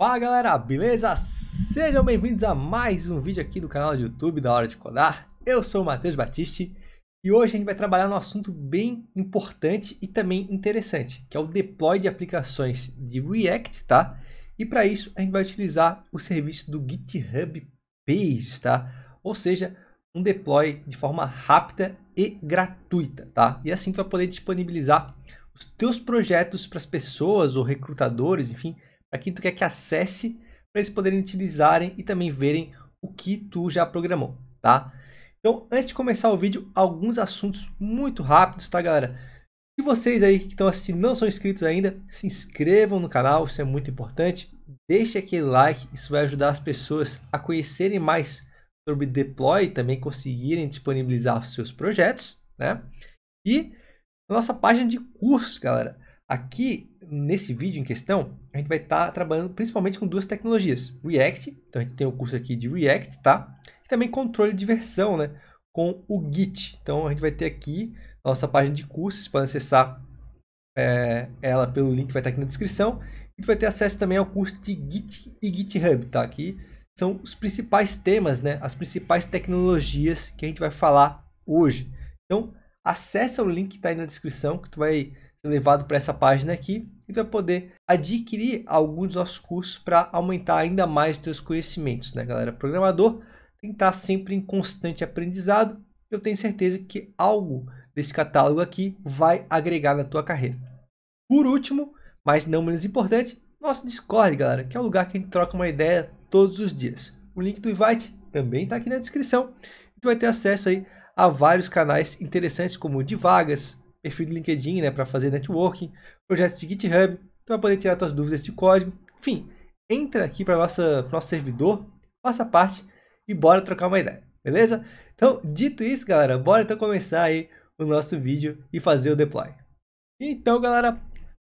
Fala galera, beleza? Sejam bem-vindos a mais um vídeo aqui do canal do YouTube da Hora de Codar. Eu sou o Matheus Batiste e hoje a gente vai trabalhar num assunto bem importante e também interessante, que é o deploy de aplicações de React, tá? E para isso a gente vai utilizar o serviço do GitHub Pages, tá? Ou seja, um deploy de forma rápida e gratuita, tá? E assim tu vai poder disponibilizar os teus projetos para as pessoas ou recrutadores, enfim, para quem tu quer que acesse, para eles poderem utilizarem e também verem o que tu já programou, tá? Então, antes de começar o vídeo, alguns assuntos muito rápidos, tá, galera? Se vocês aí que estão assistindo não são inscritos ainda, se inscrevam no canal, isso é muito importante. Deixe aquele like, isso vai ajudar as pessoas a conhecerem mais sobre deploy e também conseguirem disponibilizar os seus projetos, né? E nossa página de curso, galera. Aqui nesse vídeo em questão, a gente vai estar tá trabalhando principalmente com duas tecnologias. React, então a gente tem o curso aqui de React, tá? E também controle de versão, né? Com o Git. Então a gente vai ter aqui a nossa página de cursos, vocês podem acessar é, ela pelo link que vai estar tá aqui na descrição. E vai ter acesso também ao curso de Git e GitHub, tá? Aqui são os principais temas, né? As principais tecnologias que a gente vai falar hoje. Então, acessa o link que está aí na descrição, que tu vai ser levado para essa página aqui e vai poder adquirir alguns dos nossos cursos para aumentar ainda mais os seus conhecimentos, né, galera? Programador tem que estar tá sempre em constante aprendizado. Eu tenho certeza que algo desse catálogo aqui vai agregar na tua carreira. Por último, mas não menos importante, nosso Discord, galera, que é o lugar que a gente troca uma ideia todos os dias. O link do invite também está aqui na descrição. Você vai ter acesso aí a vários canais interessantes como de vagas, perfil do LinkedIn, né, para fazer networking, projetos de GitHub, tu vai poder tirar tuas dúvidas de código. Enfim, entra aqui para nossa nosso servidor, faça parte e bora trocar uma ideia, beleza? Então, dito isso, galera, bora então começar aí o nosso vídeo e fazer o deploy. Então, galera,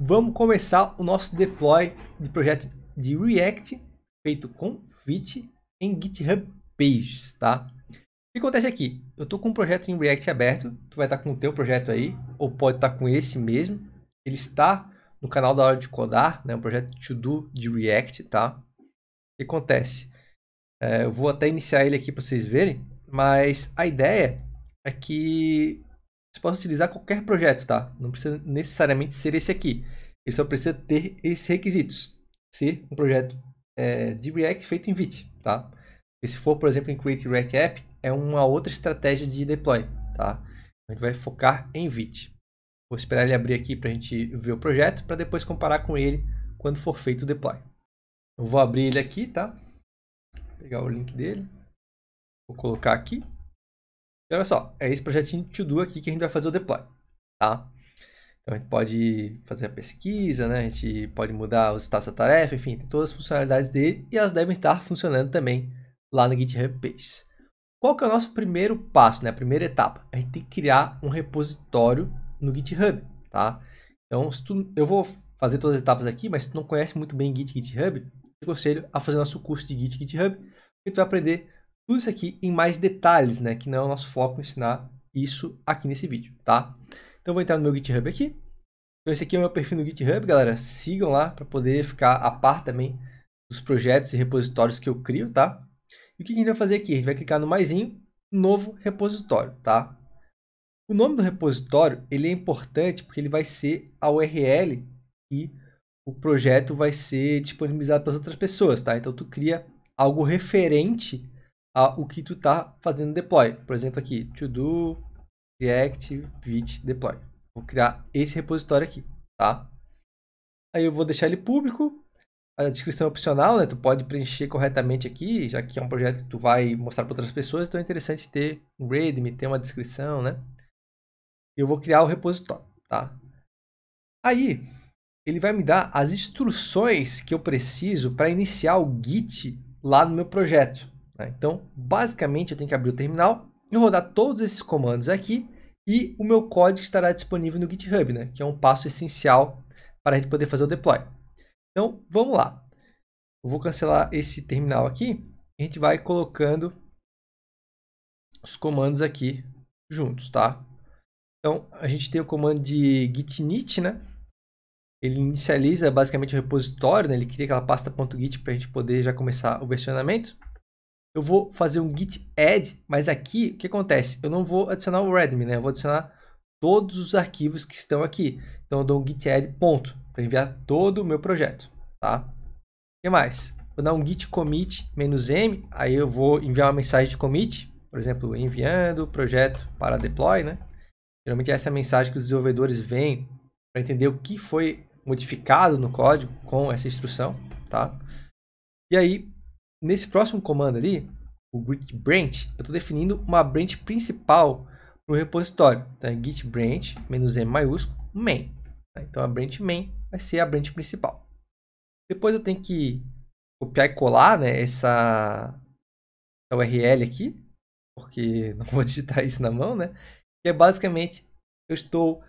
vamos começar o nosso deploy de projeto de React feito com Vite em GitHub Pages, tá? que acontece aqui? Eu estou com um projeto em React aberto, tu vai estar tá com o teu projeto aí, ou pode estar tá com esse mesmo. Ele está no canal da Hora de Codar, né, um projeto to do de React, tá? O que acontece? É, eu vou até iniciar ele aqui para vocês verem, mas a ideia é que você possa utilizar qualquer projeto, tá? Não precisa necessariamente ser esse aqui. Ele só precisa ter esses requisitos. Ser um projeto é, de React feito em Vite, tá? E se for, por exemplo, em Create React App, é uma outra estratégia de deploy, tá? A gente vai focar em VIT. Vou esperar ele abrir aqui para a gente ver o projeto, para depois comparar com ele quando for feito o deploy. Eu vou abrir ele aqui, tá? Vou pegar o link dele. Vou colocar aqui. E olha só, é esse projetinho to do aqui que a gente vai fazer o deploy, tá? Então a gente pode fazer a pesquisa, né? A gente pode mudar os status da tarefa, enfim, tem todas as funcionalidades dele e elas devem estar funcionando também lá no GitHub Pages. Qual que é o nosso primeiro passo, né? A primeira etapa. A gente tem que criar um repositório no GitHub, tá? Então, se tu, eu vou fazer todas as etapas aqui, mas se tu não conhece muito bem Git GitHub, te aconselho a fazer o nosso curso de Git GitHub, porque tu vai aprender tudo isso aqui em mais detalhes, né? Que não é o nosso foco ensinar isso aqui nesse vídeo, tá? Então, eu vou entrar no meu GitHub aqui. Então, esse aqui é o meu perfil no GitHub, galera. Sigam lá para poder ficar a par também dos projetos e repositórios que eu crio, tá? E o que a gente vai fazer aqui? A gente vai clicar no mais novo repositório, tá? O nome do repositório, ele é importante porque ele vai ser a URL que o projeto vai ser disponibilizado para as outras pessoas, tá? Então tu cria algo referente ao que tu está fazendo deploy. Por exemplo aqui, to do react git deploy. Vou criar esse repositório aqui, tá? Aí eu vou deixar ele público a descrição é opcional, né? Tu pode preencher corretamente aqui, já que é um projeto que tu vai mostrar para outras pessoas, então é interessante ter um README, ter uma descrição, né? Eu vou criar o repositório, tá? Aí, ele vai me dar as instruções que eu preciso para iniciar o Git lá no meu projeto. Né? Então, basicamente, eu tenho que abrir o terminal, e rodar todos esses comandos aqui e o meu código estará disponível no GitHub, né? Que é um passo essencial para a gente poder fazer o deploy. Então, vamos lá. Eu vou cancelar esse terminal aqui. A gente vai colocando os comandos aqui juntos, tá? Então, a gente tem o comando de git init, né? Ele inicializa basicamente o repositório, né? Ele cria aquela pasta .git para a gente poder já começar o versionamento. Eu vou fazer um git add, mas aqui o que acontece? Eu não vou adicionar o readme, né? Eu vou adicionar todos os arquivos que estão aqui. Então, eu dou um git add ponto para enviar todo o meu projeto, tá? O que mais? Vou dar um git commit "-m", aí eu vou enviar uma mensagem de commit, por exemplo, enviando o projeto para deploy, né? Geralmente é essa é a mensagem que os desenvolvedores veem para entender o que foi modificado no código com essa instrução, tá? E aí, nesse próximo comando ali, o git branch, eu estou definindo uma branch principal para o repositório. Então, é git branch, M maiúsculo, main. Tá? Então, a branch main vai ser a branch principal. Depois eu tenho que copiar e colar né, essa, essa URL aqui, porque não vou digitar isso na mão, né? Que é basicamente eu estou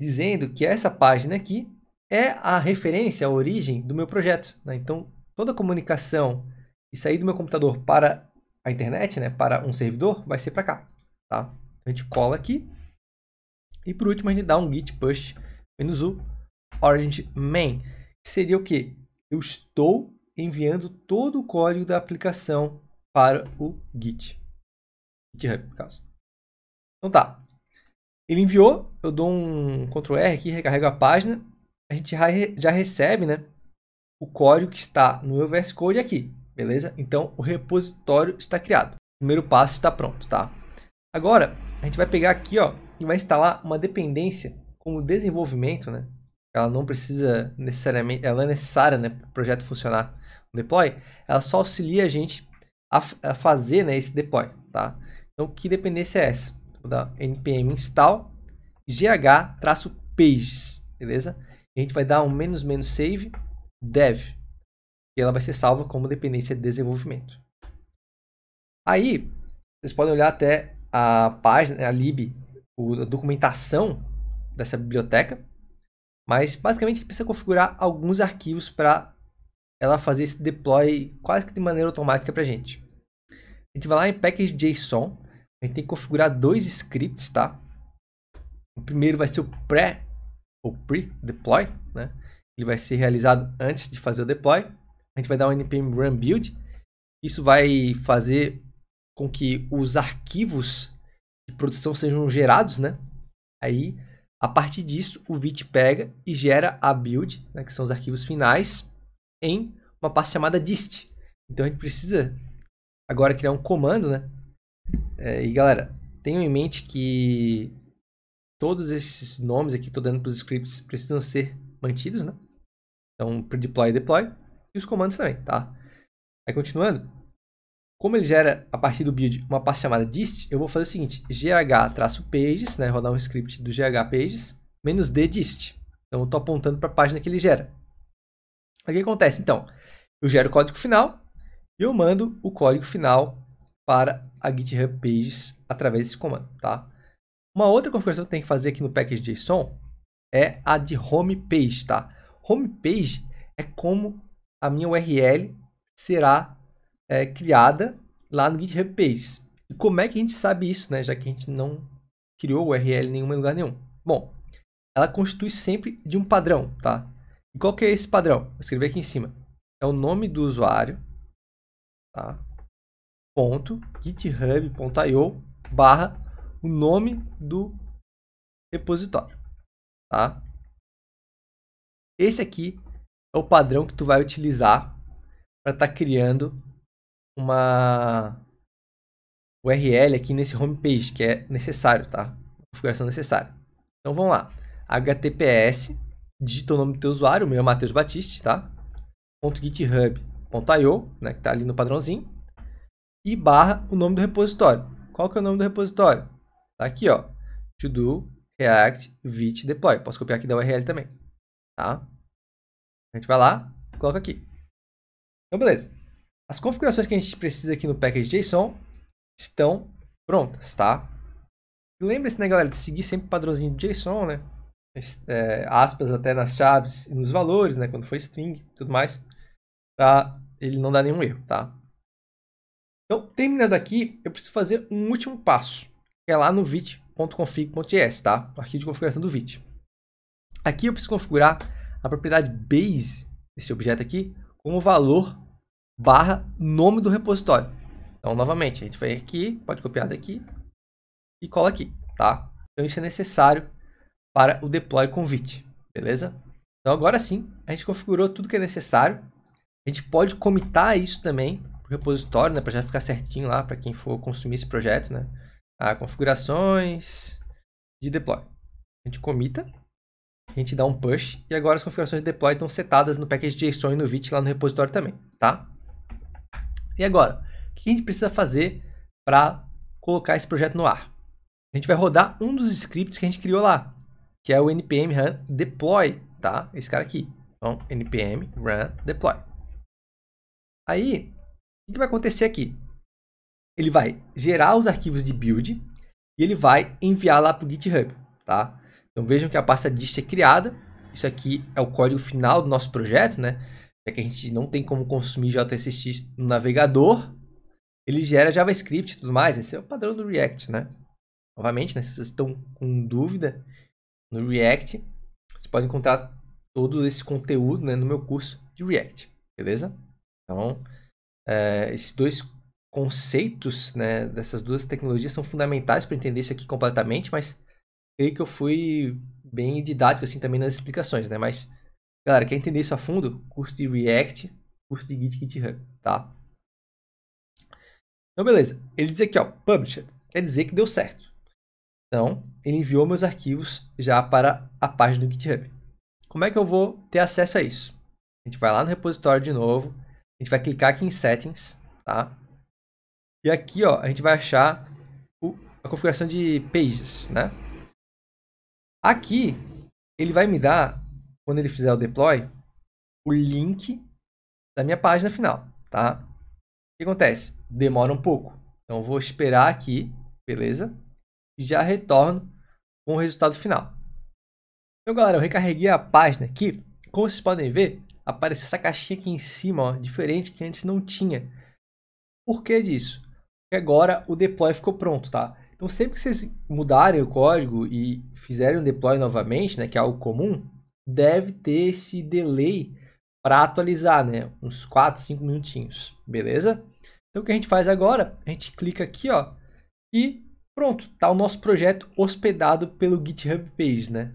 dizendo que essa página aqui é a referência, a origem do meu projeto. Né? Então, toda comunicação e sair do meu computador para a internet, né, para um servidor, vai ser para cá. Tá? Então, a gente cola aqui. E por último, a gente dá um git push -u Orange Main, seria o que? Eu estou enviando todo o código da aplicação para o Git. GitHub, no caso. Então tá. Ele enviou, eu dou um Ctrl R aqui, recarrego a página. A gente já recebe, né? O código que está no meu VS Code aqui, beleza? Então o repositório está criado. O primeiro passo está pronto, tá? Agora, a gente vai pegar aqui, ó, e vai instalar uma dependência com o desenvolvimento, né? ela não precisa necessariamente, ela é necessária né, para o projeto funcionar. O deploy, ela só auxilia a gente a, a, fazer né, esse deploy, tá? Então, que dependência é essa? Vou dar npm install gh-pages, beleza? E a gente vai dar um menos menos save dev, e ela vai ser salva como dependência de desenvolvimento. Aí, vocês podem olhar até a página, a lib, a documentação dessa biblioteca, mas basicamente precisa configurar alguns arquivos para ela fazer esse deploy quase que de maneira automática para a gente. A gente vai lá em package.json, a gente tem que configurar dois scripts, tá? O primeiro vai ser o pré ou pre-deploy, né? Ele vai ser realizado antes de fazer o deploy. A gente vai dar um npm run build. Isso vai fazer com que os arquivos de produção sejam gerados, né? Aí a partir disso, o Vit pega e gera a build, né, que são os arquivos finais, em uma pasta chamada dist. Então a gente precisa agora criar um comando, né? É, e galera, tenham em mente que todos esses nomes aqui que estou dando para os scripts precisam ser mantidos, né? Então, para deploy, e deploy. E os comandos também, tá? Aí continuando, como ele gera a partir do build uma pasta chamada dist, eu vou fazer o seguinte, gh-pages, né, rodar um script do gh-pages, d dist. Então eu estou apontando para a página que ele gera. O que acontece então? Eu gero o código final e eu mando o código final para a GitHub Pages através desse comando, tá? Uma outra configuração que tem que fazer aqui no package.json é a de home page, tá? Home page é como a minha URL será é, criada lá no GitHub Pages. E como é que a gente sabe isso, né? Já que a gente não criou URL em nenhum lugar nenhum. Bom, ela constitui sempre de um padrão, tá? E qual que é esse padrão? Vou escrever aqui em cima. É o nome do usuário, tá? Ponto, github.io, barra, o nome do repositório, tá? Esse aqui é o padrão que tu vai utilizar para estar tá criando uma URL aqui nesse homepage, que é necessário, tá? Configuração necessária. Então vamos lá. HTTPS, digita o nome do teu usuário, o meu é Matheus Batiste, tá? .github.io, né, que tá ali no padrãozinho. E barra o nome do repositório. Qual que é o nome do repositório? Tá aqui, ó. To do react vit deploy. Posso copiar aqui da URL também, tá? A gente vai lá, coloca aqui. Então, beleza. As configurações que a gente precisa aqui no package.json estão prontas, tá? Lembre-se, né, galera, de seguir sempre o padrãozinho de JSON, né? É, aspas até nas chaves e nos valores, né? Quando for string e tudo mais, pra ele não dar nenhum erro, tá? Então, terminando aqui, eu preciso fazer um último passo, que é lá no vit.config.js, tá? O arquivo de configuração do vit. Aqui eu preciso configurar a propriedade base desse objeto aqui como valor barra nome do repositório. Então, novamente, a gente vai aqui, pode copiar daqui e cola aqui, tá? Então, isso é necessário para o deploy convite, beleza? Então, agora sim, a gente configurou tudo que é necessário. A gente pode comitar isso também para o repositório, né? Para já ficar certinho lá, para quem for consumir esse projeto, né? Ah, configurações de deploy. A gente comita, a gente dá um push e agora as configurações de deploy estão setadas no package JSON e no Vit lá no repositório também, tá? E agora? O que a gente precisa fazer para colocar esse projeto no ar? A gente vai rodar um dos scripts que a gente criou lá, que é o npm run deploy, tá? Esse cara aqui. Então, npm run deploy. Aí, o que vai acontecer aqui? Ele vai gerar os arquivos de build e ele vai enviar lá para o GitHub, tá? Então vejam que a pasta dist é criada. Isso aqui é o código final do nosso projeto, né? já é que a gente não tem como consumir JSX no navegador, ele gera JavaScript e tudo mais. Esse é o padrão do React, né? Novamente, né, se vocês estão com dúvida no React, vocês podem encontrar todo esse conteúdo né, no meu curso de React, beleza? Então, é, esses dois conceitos né, dessas duas tecnologias são fundamentais para entender isso aqui completamente, mas creio que eu fui bem didático assim também nas explicações, né? Mas Galera, quer entender isso a fundo? Curso de React, curso de Git, GitHub, tá? Então, beleza. Ele diz aqui, ó, published. Quer dizer que deu certo. Então, ele enviou meus arquivos já para a página do GitHub. Como é que eu vou ter acesso a isso? A gente vai lá no repositório de novo. A gente vai clicar aqui em Settings, tá? E aqui, ó, a gente vai achar o, a configuração de Pages, né? Aqui, ele vai me dar quando ele fizer o deploy, o link da minha página final, tá? O que acontece? Demora um pouco. Então, vou esperar aqui, beleza? E já retorno com o resultado final. Então, galera, eu recarreguei a página aqui. Como vocês podem ver, apareceu essa caixinha aqui em cima, ó, diferente que antes não tinha. Por que disso? Porque agora o deploy ficou pronto, tá? Então, sempre que vocês mudarem o código e fizerem o deploy novamente, né, que é algo comum, deve ter esse delay para atualizar, né? Uns 4, 5 minutinhos, beleza? Então o que a gente faz agora? A gente clica aqui, ó, e pronto, tá o nosso projeto hospedado pelo GitHub Page, né?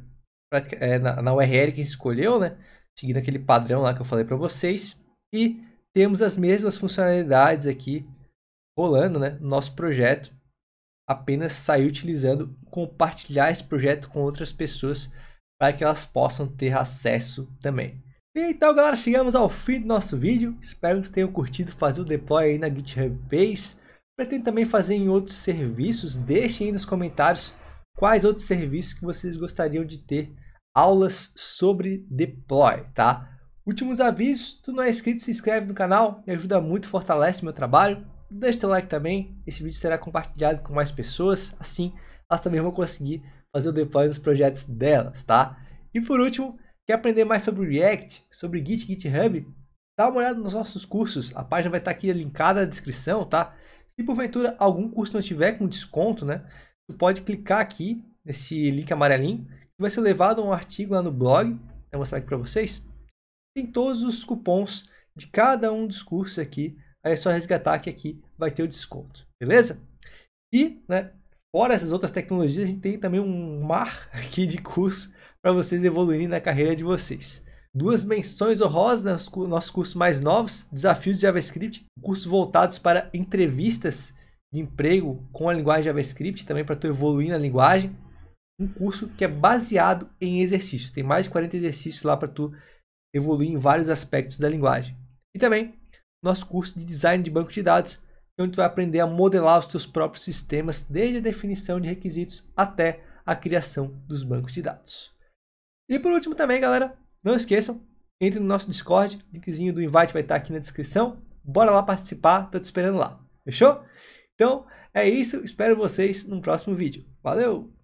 É, na, na, URL que a gente escolheu, né? Seguindo aquele padrão lá que eu falei para vocês. E temos as mesmas funcionalidades aqui rolando, né? No nosso projeto. Apenas sair utilizando compartilhar esse projeto com outras pessoas para que elas possam ter acesso também. Então galera, chegamos ao fim do nosso vídeo, espero que tenham curtido fazer o deploy aí na GitHub Base. Pretendo também fazer em outros serviços, deixem aí nos comentários quais outros serviços que vocês gostariam de ter aulas sobre deploy, tá? Últimos avisos, tu não é inscrito, se inscreve no canal, me ajuda muito, fortalece meu trabalho. Deixa teu like também, esse vídeo será compartilhado com mais pessoas, assim elas também vão conseguir fazer o deploy nos projetos delas, tá? E por último, quer aprender mais sobre React, sobre Git, GitHub? Dá uma olhada nos nossos cursos, a página vai estar aqui linkada na descrição, tá? Se porventura algum curso não tiver com desconto, né? Tu pode clicar aqui nesse link amarelinho, que vai ser levado a um artigo lá no blog, vou mostrar aqui para vocês. Tem todos os cupons de cada um dos cursos aqui, aí é só resgatar que aqui vai ter o desconto, beleza? E, né, Fora essas outras tecnologias, a gente tem também um mar aqui de curso para vocês evoluírem na carreira de vocês. Duas menções honrosas nos nossos cursos mais novos, Desafios de JavaScript, cursos voltados para entrevistas de emprego com a linguagem JavaScript, também para tu evoluir na linguagem. Um curso que é baseado em exercícios. Tem mais de 40 exercícios lá para tu evoluir em vários aspectos da linguagem. E também nosso curso de design de banco de dados, onde tu vai aprender a modelar os teus próprios sistemas, desde a definição de requisitos até a criação dos bancos de dados. E por último também, galera, não esqueçam, entre no nosso Discord, o linkzinho do invite vai estar aqui na descrição. Bora lá participar, tô te esperando lá. Fechou? Então, é isso, espero vocês no próximo vídeo. Valeu!